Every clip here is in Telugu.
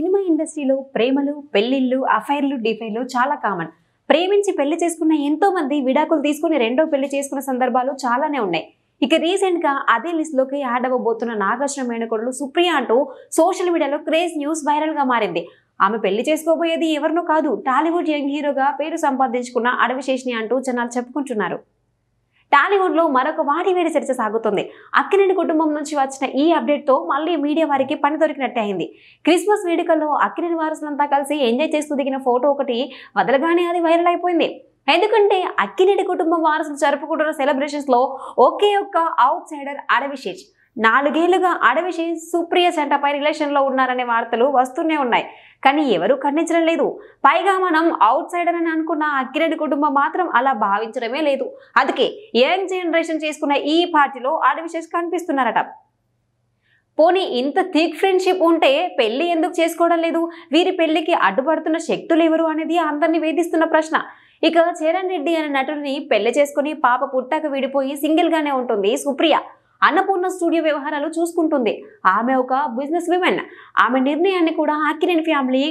సినిమా ఇండస్ట్రీలో ప్రేమలు పెళ్లిళ్ళు అఫైర్లు డిఫైర్లు చాలా కామన్ ప్రేమించి పెళ్లి చేసుకున్న ఎంతో మంది విడాకులు తీసుకుని రెండో పెళ్లి చేసుకున్న సందర్భాలు చాలానే ఉన్నాయి ఇక రీసెంట్ గా అదే లిస్ట్ లోకి యాడ్ అవ్వబోతున్న నాగార్జున మేనకోడలు సుప్రియ అంటూ సోషల్ మీడియాలో క్రేజ్ న్యూస్ వైరల్ గా మారింది ఆమె పెళ్లి చేసుకోబోయేది ఎవరినో కాదు టాలీవుడ్ యంగ్ హీరోగా పేరు సంపాదించుకున్న అడవిశేషిని అంటూ జనాలు చెప్పుకుంటున్నారు టాలీవుడ్లో మరొక వాడి వేడి చర్చ సాగుతుంది అక్కినేని కుటుంబం నుంచి వచ్చిన ఈ అప్డేట్తో మళ్ళీ మీడియా వారికి పని దొరికినట్టే అయింది క్రిస్మస్ వేడుకల్లో అక్కినేని వారసులంతా కలిసి ఎంజాయ్ చేస్తూ దిగిన ఫోటో ఒకటి వదలగానే అది వైరల్ అయిపోయింది ఎందుకంటే అక్కినేని కుటుంబం వారసులు జరుపుకుంటున్న సెలబ్రేషన్స్లో ఒకే ఒక్క అవుట్ సైడర్ అడవిషేజ్ నాలుగేళ్లుగా ఆడవిషి సుప్రియ సెంటపై రిలేషన్లో ఉన్నారనే వార్తలు వస్తూనే ఉన్నాయి కానీ ఎవరూ ఖండించడం లేదు పైగా మనం అవుట్ సైడర్ అని అనుకున్న అక్కిరెడ్డి కుటుంబం మాత్రం అలా భావించడమే లేదు అందుకే యంగ్ జనరేషన్ చేసుకున్న ఈ పార్టీలో ఆడవిషేస్ కనిపిస్తున్నారట పోనీ ఇంత థిక్ ఫ్రెండ్షిప్ ఉంటే పెళ్లి ఎందుకు చేసుకోవడం లేదు వీరి పెళ్లికి అడ్డుపడుతున్న శక్తులు ఎవరు అనేది అందరినీ వేధిస్తున్న ప్రశ్న ఇక చరణ్ రెడ్డి అనే నటుడిని పెళ్లి చేసుకుని పాప పుట్టాక విడిపోయి సింగిల్గానే ఉంటుంది సుప్రియ అన్నపూర్ణ స్టూడియో వ్యవహారాలు చూసుకుంటుంది ఆమె ఒక బిజినెస్ విమెన్ ఆమె నిర్ణయాన్ని కూడా ఆకిరేని ఫ్యామిలీ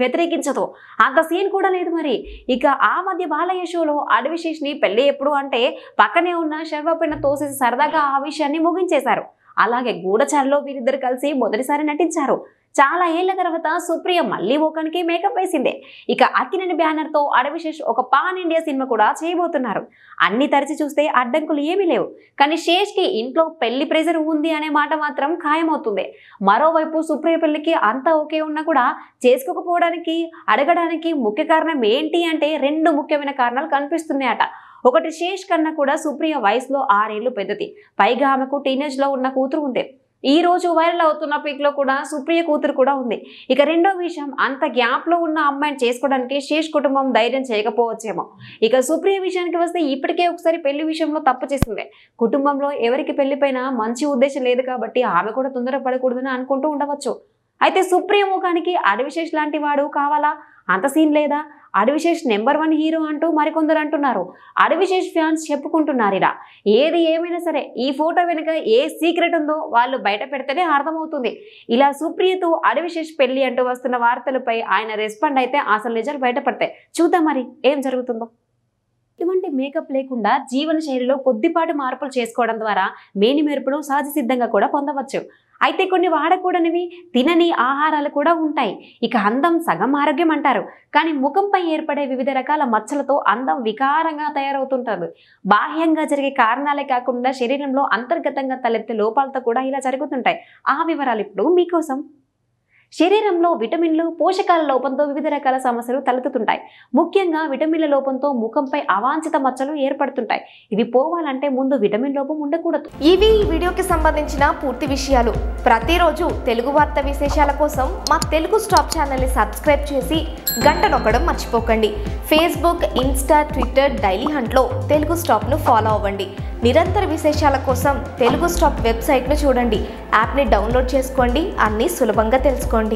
వ్యతిరేకించదు అంత సీన్ కూడా లేదు మరి ఇక ఆ మధ్య బాలయ్య షోలో అడవిశేష్ని పెళ్ళి ఎప్పుడు అంటే పక్కనే ఉన్న శర్వపిన్న తోసేసి సరదాగా ఆ విషయాన్ని ముగించేశారు అలాగే గూఢచారిలో వీరిద్దరు కలిసి మొదటిసారి నటించారు చాలా ఏళ్ల తర్వాత సుప్రియ మళ్ళీ ఓకానికి మేకప్ వేసిందే ఇక అక్కినేని బ్యానర్తో అడవిశేష్ ఒక పాన్ ఇండియా సినిమా కూడా చేయబోతున్నారు అన్ని తరిచి చూస్తే అడ్డంకులు ఏమీ లేవు కానీ కి ఇంట్లో పెళ్లి ప్రెజర్ ఉంది అనే మాట మాత్రం ఖాయమవుతుంది మరోవైపు సుప్రియ పెళ్లికి అంతా ఓకే ఉన్నా కూడా చేసుకోకపోవడానికి అడగడానికి ముఖ్య కారణం ఏంటి అంటే రెండు ముఖ్యమైన కారణాలు కనిపిస్తున్నాయట ఒకటి శేష్ కన్నా కూడా సుప్రియ వయసులో ఆరేళ్లు పెద్దది పైగా ఆమెకు టీనేజ్లో ఉన్న కూతురు ఉంది ఈ రోజు వైరల్ అవుతున్న పిక్లో కూడా సుప్రియ కూతురు కూడా ఉంది ఇక రెండో విషయం అంత గ్యాప్ లో ఉన్న అమ్మాయిని చేసుకోవడానికి శేష్ కుటుంబం ధైర్యం చేయకపోవచ్చేమో ఇక సుప్రియ విషయానికి వస్తే ఇప్పటికే ఒకసారి పెళ్లి విషయంలో తప్పు చేసింది కుటుంబంలో ఎవరికి పెళ్లి మంచి ఉద్దేశం లేదు కాబట్టి ఆమె కూడా తొందరపడకూడదని అనుకుంటూ ఉండవచ్చు అయితే సుప్రియ ముఖానికి అడవిశేష్ లాంటి వాడు కావాలా అంత సీన్ లేదా అడవిశేష్ నెంబర్ వన్ హీరో అంటూ మరికొందరు అంటున్నారు అడవిశేష్ ఫ్యాన్స్ చెప్పుకుంటున్నారు ఇలా ఏది ఏమైనా సరే ఈ ఫోటో వెనుక ఏ సీక్రెట్ ఉందో వాళ్ళు బయట పెడితేనే అర్థమవుతుంది ఇలా సుప్రియతో అడవిశేష్ పెళ్లి అంటూ వస్తున్న వార్తలపై ఆయన రెస్పాండ్ అయితే అసలు నిజాలు బయటపడతాయి చూద్దాం మరి ఏం జరుగుతుందో ఎటువంటి మేకప్ లేకుండా జీవన శైలిలో కొద్దిపాటి మార్పులు చేసుకోవడం ద్వారా మేని మెరుపును సహజ సిద్ధంగా కూడా పొందవచ్చు అయితే కొన్ని వాడకూడనివి తినని ఆహారాలు కూడా ఉంటాయి ఇక అందం సగం ఆరోగ్యం అంటారు కానీ ముఖంపై ఏర్పడే వివిధ రకాల మచ్చలతో అందం వికారంగా తయారవుతుంటుంది బాహ్యంగా జరిగే కారణాలే కాకుండా శరీరంలో అంతర్గతంగా తలెత్తే లోపాలతో కూడా ఇలా జరుగుతుంటాయి ఆ వివరాలు ఇప్పుడు మీకోసం శరీరంలో విటమిన్లు పోషకాల లోపంతో వివిధ రకాల సమస్యలు తలెత్తుతుంటాయి ముఖ్యంగా విటమిన్ల లోపంతో ముఖంపై అవాంఛిత మచ్చలు ఏర్పడుతుంటాయి ఇవి పోవాలంటే ముందు విటమిన్ లోపం ఉండకూడదు ఇవి ఈ వీడియోకి సంబంధించిన పూర్తి విషయాలు ప్రతిరోజు తెలుగు వార్త విశేషాల కోసం మా తెలుగు స్టాప్ ఛానల్ని సబ్స్క్రైబ్ చేసి గంట నొక్కడం మర్చిపోకండి ఫేస్బుక్ ఇన్స్టా ట్విట్టర్ డైలీ హంట్లో తెలుగు స్టాప్ను ఫాలో అవ్వండి నిరంతర విశేషాల కోసం తెలుగు స్టాప్ వెబ్సైట్ను చూడండి యాప్ని డౌన్లోడ్ చేసుకోండి అన్నీ సులభంగా తెలుసుకోండి